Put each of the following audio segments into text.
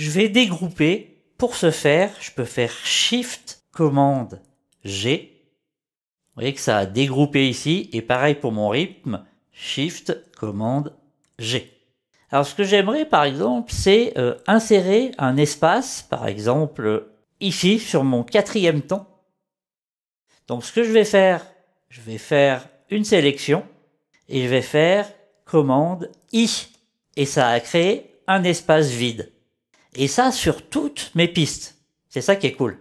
Je vais dégrouper. Pour ce faire, je peux faire Shift commande G. Vous voyez que ça a dégroupé ici. Et pareil pour mon rythme, Shift commande G. Alors ce que j'aimerais par exemple, c'est euh, insérer un espace, par exemple ici sur mon quatrième temps. Donc ce que je vais faire, je vais faire une sélection et je vais faire commande i et ça a créé un espace vide. Et ça sur toutes mes pistes. C'est ça qui est cool.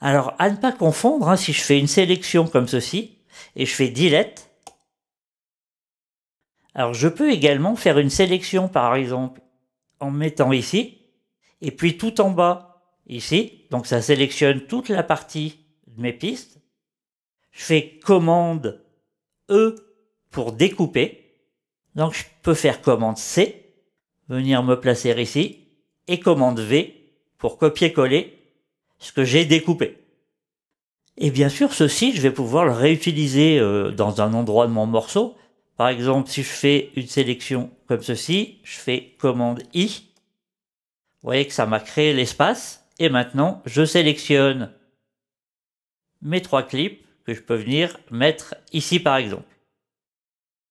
Alors, à ne pas confondre, hein, si je fais une sélection comme ceci, et je fais Delete, alors je peux également faire une sélection, par exemple, en mettant ici, et puis tout en bas, ici, donc ça sélectionne toute la partie de mes pistes. Je fais commande E pour découper. Donc je peux faire commande C, venir me placer ici, et commande V pour copier-coller ce que j'ai découpé. Et bien sûr, ceci, je vais pouvoir le réutiliser euh, dans un endroit de mon morceau. Par exemple, si je fais une sélection comme ceci, je fais commande I. Vous voyez que ça m'a créé l'espace. Et maintenant, je sélectionne mes trois clips que je peux venir mettre ici, par exemple.